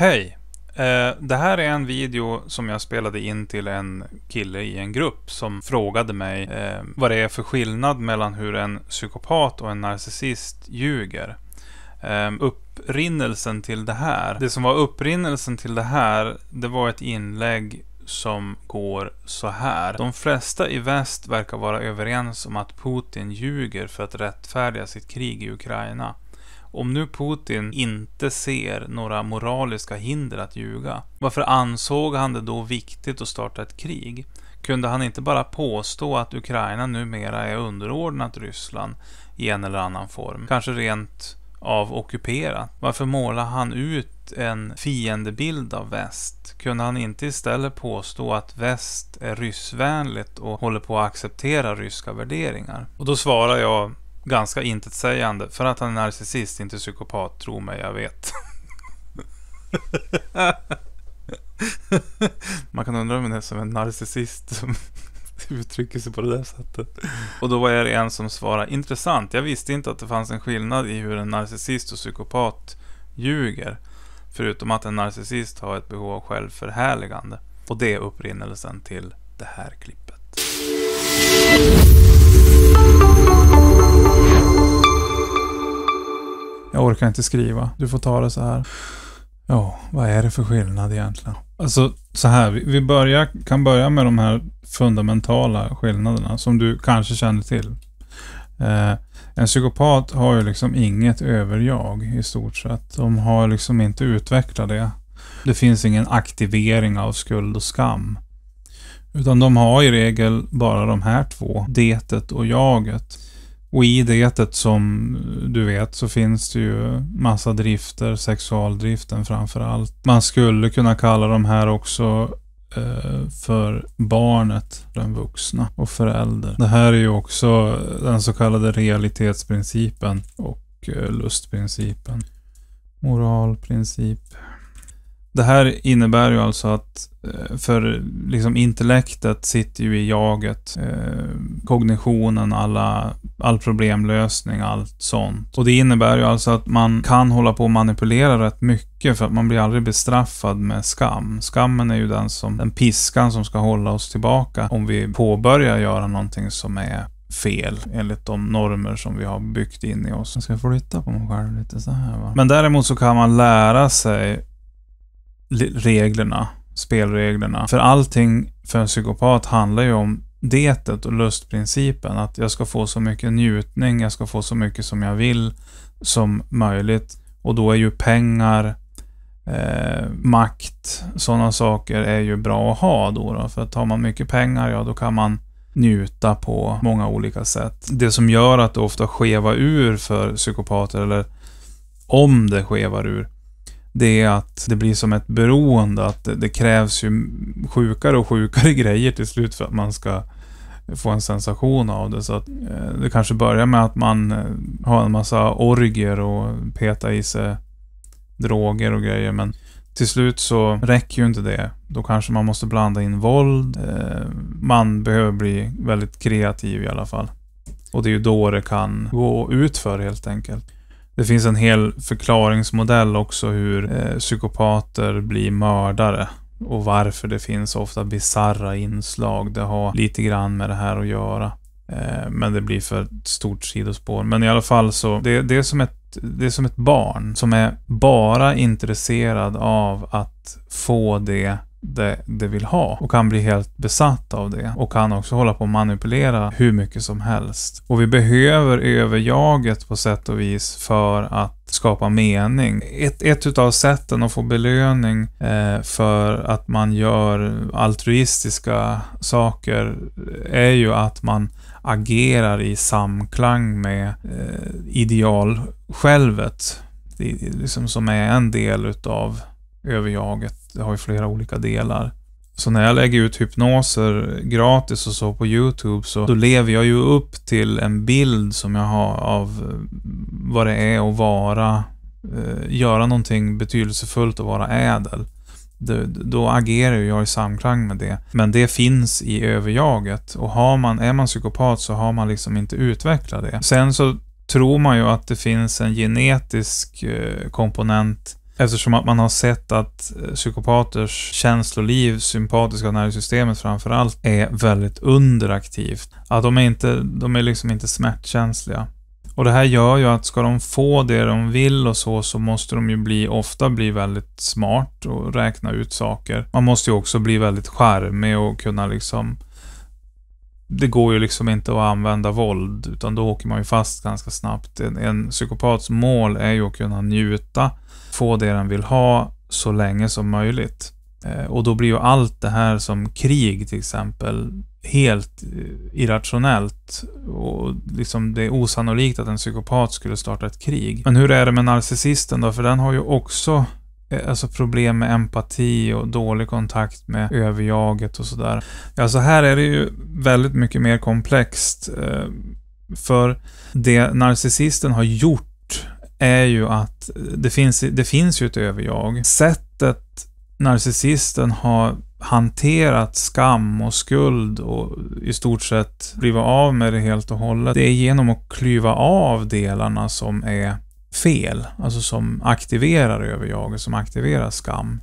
Hej! Eh, det här är en video som jag spelade in till en kille i en grupp som frågade mig eh, vad det är för skillnad mellan hur en psykopat och en narcissist ljuger. Ehm, upprinnelsen till det här. Det som var upprinnelsen till det här, det var ett inlägg som går så här. De flesta i väst verkar vara överens om att Putin ljuger för att rättfärdiga sitt krig i Ukraina. Om nu Putin inte ser några moraliska hinder att ljuga, varför ansåg han det då viktigt att starta ett krig? Kunde han inte bara påstå att Ukraina numera är underordnat Ryssland i en eller annan form? Kanske rent av ockuperat? Varför målar han ut en fiendebild av väst? Kunde han inte istället påstå att väst är ryssvänligt och håller på att acceptera ryska värderingar? Och då svarar jag ganska intetsägande. För att han är narcissist, inte psykopat. Tro mig, jag vet. Man kan undra om det är som en narcissist som uttrycker sig på det där sättet. Och då var det en som svarade intressant. Jag visste inte att det fanns en skillnad i hur en narcissist och psykopat ljuger. Förutom att en narcissist har ett behov av självförhärligande. Och det är upprinnelsen till det här klippet. Jag orkar inte skriva. Du får ta det så här. Ja, vad är det för skillnad egentligen? Alltså så här, vi börjar, kan börja med de här fundamentala skillnaderna som du kanske känner till. Eh, en psykopat har ju liksom inget överjag i stort sett. De har liksom inte utvecklat det. Det finns ingen aktivering av skuld och skam. Utan de har i regel bara de här två, detet och jaget. Och i detet, som du vet så finns det ju massa drifter, sexualdriften framför allt. Man skulle kunna kalla de här också eh, för barnet, den vuxna och förälder. Det här är ju också den så kallade realitetsprincipen och eh, lustprincipen. Moralprincip. Det här innebär ju alltså att eh, för liksom intellektet sitter ju i jaget, eh, kognitionen, alla, all problemlösning, allt sånt. Och det innebär ju alltså att man kan hålla på och manipulera rätt mycket för att man blir aldrig bestraffad med skam. Skammen är ju den, som, den piskan som ska hålla oss tillbaka om vi påbörjar göra någonting som är fel enligt de normer som vi har byggt in i oss. Jag ska flytta på mig själv lite så här va. Men däremot så kan man lära sig reglerna, spelreglerna. För allting för en psykopat handlar ju om detet och lustprincipen. Att jag ska få så mycket njutning, jag ska få så mycket som jag vill som möjligt. Och då är ju pengar, eh, makt, sådana saker är ju bra att ha då, då. För tar man mycket pengar, ja då kan man njuta på många olika sätt. Det som gör att det ofta skevar ur för psykopater, eller om det skevar ur, det är att det blir som ett beroende, att det, det krävs ju sjukare och sjukare grejer till slut för att man ska få en sensation av det. Så att eh, det kanske börjar med att man eh, har en massa orger och petar i sig droger och grejer, men till slut så räcker ju inte det. Då kanske man måste blanda in våld. Eh, man behöver bli väldigt kreativ i alla fall. Och det är ju då det kan gå utför helt enkelt. Det finns en hel förklaringsmodell också hur eh, psykopater blir mördare och varför det finns ofta bizarra inslag. Det har lite grann med det här att göra. Eh, men det blir för ett stort sidospår. Men i alla fall så, det, det, är som ett, det är som ett barn som är bara intresserad av att få det det, det vill ha och kan bli helt besatt av det och kan också hålla på att manipulera hur mycket som helst. Och vi behöver överjaget på sätt och vis för att skapa mening. Ett, ett utav sätten att få belöning eh, för att man gör altruistiska saker är ju att man agerar i samklang med eh, idealsjälvet. Det, liksom som är en del utav över jaget. Det har ju flera olika delar. Så när jag lägger ut hypnoser gratis och så på YouTube så då lever jag ju upp till en bild som jag har av eh, vad det är att vara, eh, göra någonting betydelsefullt och vara ädel. Det, då agerar jag i samklang med det. Men det finns i överjaget och har man, är man psykopat så har man liksom inte utvecklat det. Sen så tror man ju att det finns en genetisk eh, komponent Eftersom att man har sett att eh, psykopaters känsloliv, sympatiska nervsystemet framför allt, är väldigt underaktivt. Att de är, inte, de är liksom inte smärtkänsliga. Och det här gör ju att ska de få det de vill och så, så måste de ju bli, ofta bli väldigt smart och räkna ut saker. Man måste ju också bli väldigt charmig och kunna liksom det går ju liksom inte att använda våld, utan då åker man ju fast ganska snabbt. En, en psykopats mål är ju att kunna njuta, få det den vill ha så länge som möjligt. Eh, och då blir ju allt det här som krig till exempel helt eh, irrationellt. Och liksom det är osannolikt att en psykopat skulle starta ett krig. Men hur är det med narcissisten då? För den har ju också Eh, alltså problem med empati och dålig kontakt med överjaget och sådär. Alltså här är det ju väldigt mycket mer komplext. Eh, för det narcissisten har gjort är ju att eh, det finns, det finns ju ett överjag. Sättet narcissisten har hanterat skam och skuld och i stort sett blivit av med det helt och hållet, det är genom att klyva av delarna som är fel, alltså som aktiverar överjaget, som aktiverar skam.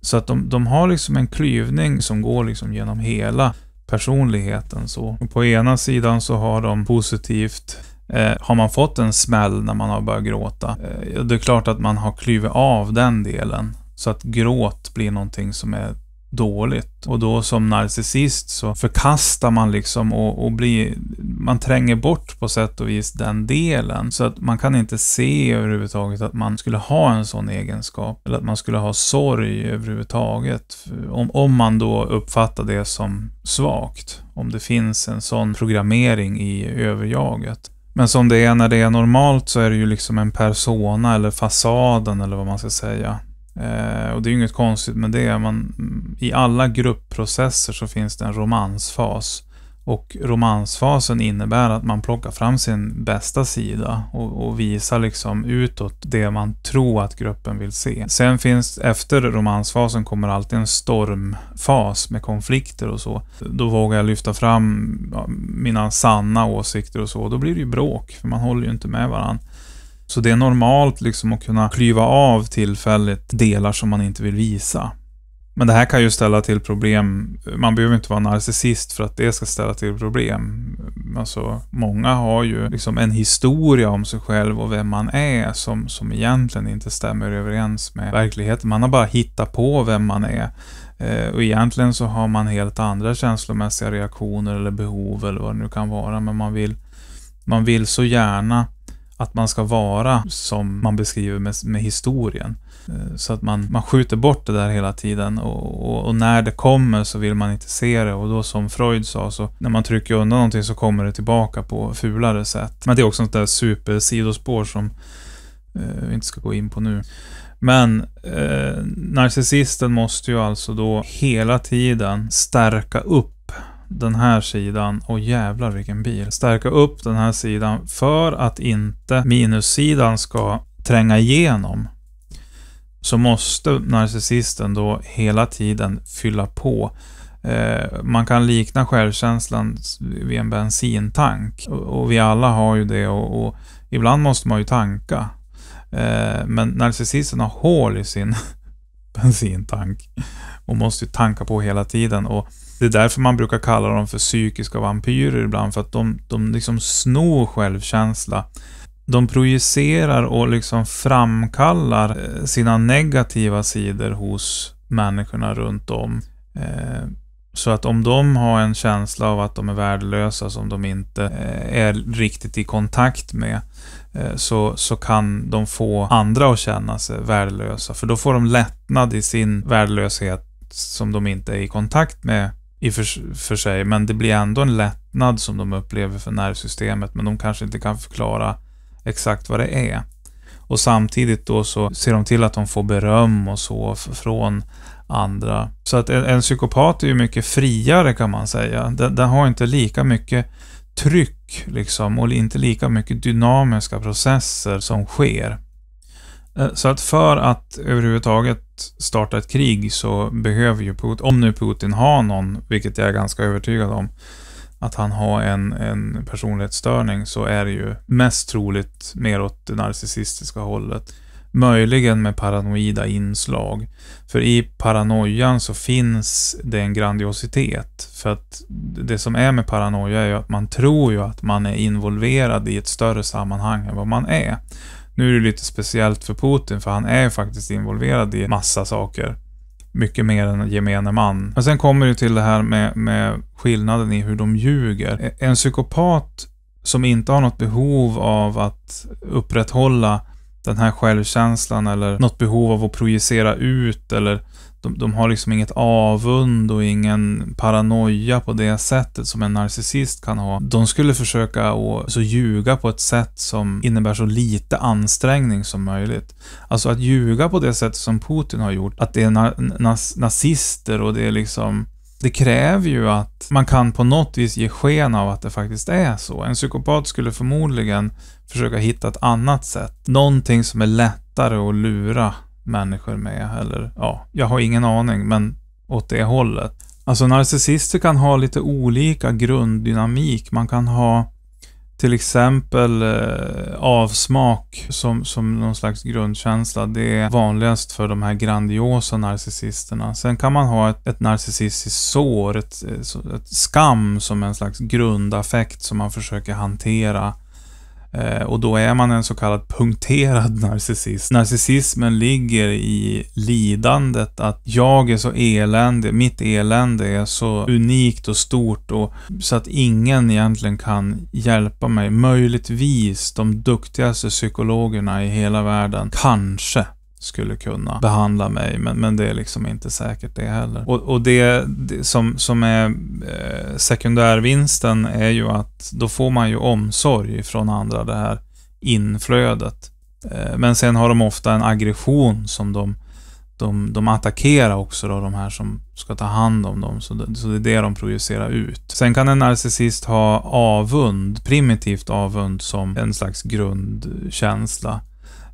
Så att de, de har liksom en klyvning som går liksom genom hela personligheten. Så. Och på ena sidan så har de positivt, eh, har man fått en smäll när man har börjat gråta, eh, det är klart att man har klyvit av den delen. Så att gråt blir någonting som är dåligt. Och då som narcissist så förkastar man liksom och, och blir, man tränger bort på sätt och vis den delen. Så att man kan inte se överhuvudtaget att man skulle ha en sån egenskap. Eller att man skulle ha sorg överhuvudtaget. Om, om man då uppfattar det som svagt. Om det finns en sån programmering i överjaget. Men som det är när det är normalt så är det ju liksom en persona eller fasaden eller vad man ska säga. Eh, och det är ju inget konstigt med det, men i alla gruppprocesser så finns det en romansfas. Och romansfasen innebär att man plockar fram sin bästa sida och, och, visar liksom utåt det man tror att gruppen vill se. Sen finns, efter romansfasen kommer alltid en stormfas med konflikter och så. Då vågar jag lyfta fram mina sanna åsikter och så. Då blir det ju bråk, för man håller ju inte med varandra. Så det är normalt liksom att kunna klyva av tillfälligt delar som man inte vill visa. Men det här kan ju ställa till problem. Man behöver inte vara narcissist för att det ska ställa till problem. Alltså, många har ju liksom en historia om sig själv och vem man är som, som egentligen inte stämmer överens med verkligheten. Man har bara hittat på vem man är. Eh, och egentligen så har man helt andra känslomässiga reaktioner eller behov eller vad det nu kan vara, men man vill, man vill så gärna att man ska vara som man beskriver med, med historien. Eh, så att man, man skjuter bort det där hela tiden och, och, och, när det kommer så vill man inte se det och då som Freud sa så när man trycker undan någonting så kommer det tillbaka på fulare sätt. Men det är också ett där supersidospår som eh, vi inte ska gå in på nu. Men eh, narcissisten måste ju alltså då hela tiden stärka upp den här sidan och jävlar vilken bil. Stärka upp den här sidan för att inte minussidan ska tränga igenom så måste narcissisten då hela tiden fylla på. Eh, man kan likna självkänslan vid en bensintank och, vi alla har ju det och, och ibland måste man ju tanka. Eh, men narcissisten har hål i sin bensintank och måste tanka på hela tiden. Och det är därför man brukar kalla dem för psykiska vampyrer ibland, för att de, de liksom snor självkänsla. De projicerar och liksom framkallar eh, sina negativa sidor hos människorna runt om. Eh, så att om de har en känsla av att de är värdelösa som de inte eh, är riktigt i kontakt med, så, så kan de få andra att känna sig värdelösa. För då får de lättnad i sin värdelöshet som de inte är i kontakt med i för, för sig, men det blir ändå en lättnad som de upplever för nervsystemet, men de kanske inte kan förklara exakt vad det är. Och samtidigt då så ser de till att de får beröm och så från andra. Så att en, en psykopat är ju mycket friare kan man säga. Den, den, har inte lika mycket tryck liksom och inte lika mycket dynamiska processer som sker. Eh, så att för att överhuvudtaget starta ett krig så behöver ju Putin, om nu Putin har någon, vilket jag är ganska övertygad om, att han har en, en personlighetsstörning så är det ju mest troligt mer åt det narcissistiska hållet. Möjligen med paranoida inslag. För i paranoian så finns det en grandiositet. För att det som är med paranoia är ju att man tror ju att man är involverad i ett större sammanhang än vad man är. Nu är det lite speciellt för Putin, för han är ju faktiskt involverad i massa saker. Mycket mer än gemene man. Men sen kommer det till det här med, med skillnaden i hur de ljuger. En psykopat som inte har något behov av att upprätthålla den här självkänslan eller något behov av att projicera ut eller de, de har liksom inget avund och ingen paranoia på det sättet som en narcissist kan ha. De skulle försöka att så ljuga på ett sätt som innebär så lite ansträngning som möjligt. Alltså att ljuga på det sätt som Putin har gjort, att det är na naz nazister och det är liksom det kräver ju att man kan på något vis ge sken av att det faktiskt är så. En psykopat skulle förmodligen försöka hitta ett annat sätt. Någonting som är lättare att lura människor med. Eller, ja, jag har ingen aning, men åt det hållet. Alltså narcissister kan ha lite olika grunddynamik. Man kan ha till exempel eh, avsmak som, som någon slags grundkänsla. Det är vanligast för de här grandiosa narcissisterna. Sen kan man ha ett, ett narcissistiskt sår, ett, ett skam som en slags grundaffekt som man försöker hantera Eh, och då är man en så kallad punkterad narcissist. Narcissismen ligger i lidandet, att jag är så eländig, mitt elände är så unikt och stort och så att ingen egentligen kan hjälpa mig. Möjligtvis de duktigaste psykologerna i hela världen, kanske skulle kunna behandla mig, men, men det är liksom inte säkert det heller. Och, och det, det, som, som är eh, sekundärvinsten är ju att då får man ju omsorg från andra, det här inflödet. Eh, men sen har de ofta en aggression som de, de, de attackerar också då, de här som ska ta hand om dem, så det, så det är det de projicerar ut. Sen kan en narcissist ha avund, primitivt avund, som en slags grundkänsla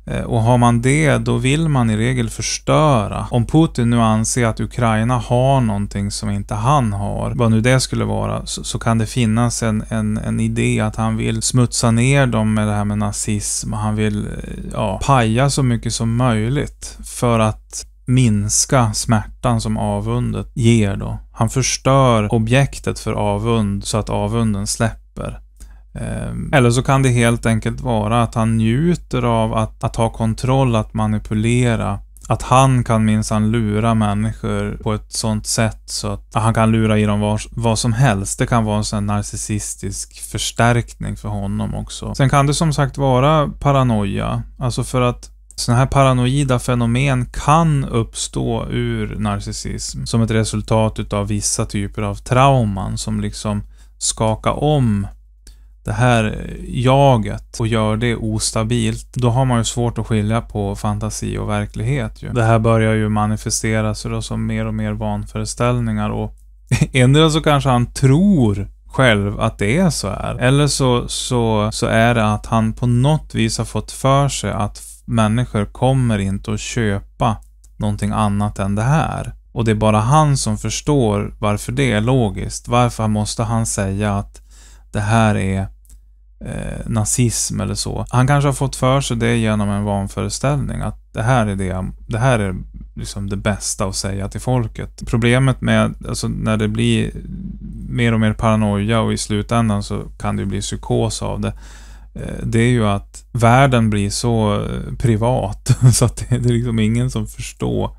Eh, och har man det, då vill man i regel förstöra. Om Putin nu anser att Ukraina har någonting som inte han har, vad nu det skulle vara, så, så kan det finnas en, en, en idé att han vill smutsa ner dem med det här med nazism och han vill eh, ja, paja så mycket som möjligt för att minska smärtan som avundet ger då. Han förstör objektet för avund så att avunden släpper. Ehm. Eller så kan det helt enkelt vara att han njuter av att, att ha kontroll, att manipulera. Att han kan minsann lura människor på ett sånt sätt så att, att han kan lura i dem var, vad som helst. Det kan vara en sån narcissistisk förstärkning för honom också. Sen kan det som sagt vara paranoia. Alltså för att sådana här paranoida fenomen kan uppstå ur narcissism som ett resultat av vissa typer av trauman som liksom skaka om det här jaget och gör det ostabilt, då har man ju svårt att skilja på fantasi och verklighet. Ju. Det här börjar ju manifestera sig då som mer och mer vanföreställningar och endera så kanske han tror själv att det är så här. Eller så, så, så är det att han på något vis har fått för sig att människor kommer inte att köpa någonting annat än det här. Och det är bara han som förstår varför det är logiskt. Varför måste han säga att det här är eh, nazism eller så. Han kanske har fått för sig det genom en vanföreställning att det här är det, det här är liksom det bästa att säga till folket. Problemet med, alltså när det blir mer och mer paranoia och i slutändan så kan det ju bli psykos av det. Eh, det är ju att världen blir så eh, privat så att det är liksom ingen som förstår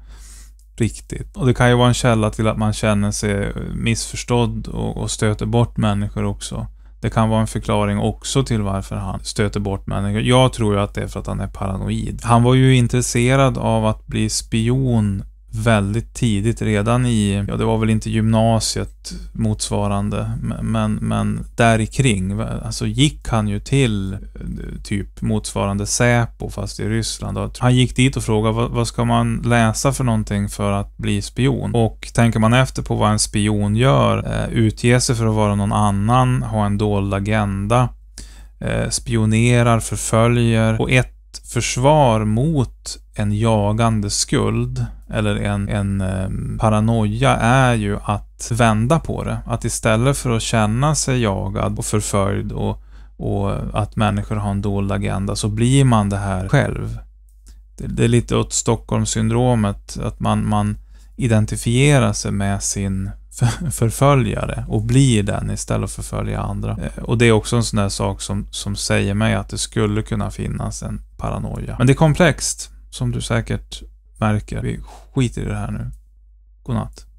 riktigt. Och det kan ju vara en källa till att man känner sig missförstådd och stöter bort människor också. Det kan vara en förklaring också till varför han stöter bort människor. Jag tror ju att det är för att han är paranoid. Han var ju intresserad av att bli spion väldigt tidigt, redan i, ja det var väl inte gymnasiet motsvarande, men, men där kring, alltså gick han ju till eh, typ motsvarande Säpo fast i Ryssland. Han gick dit och frågade vad, vad ska man läsa för någonting för att bli spion? Och tänker man efter på vad en spion gör, eh, utger sig för att vara någon annan, ha en dold agenda, eh, spionerar, förföljer och ett försvar mot en jagande skuld eller en, en eh, paranoia är ju att vända på det. Att istället för att känna sig jagad och förföljd och, och att människor har en dold agenda så blir man det här själv. Det, det är lite åt Stockholmssyndromet, att man, man identifierar sig med sin förföljare och blir den istället för att förfölja andra. Eh, och det är också en sån där sak som, som säger mig att det skulle kunna finnas en paranoia. Men det är komplext. Som du säkert märker, vi skiter i det här nu. Godnatt.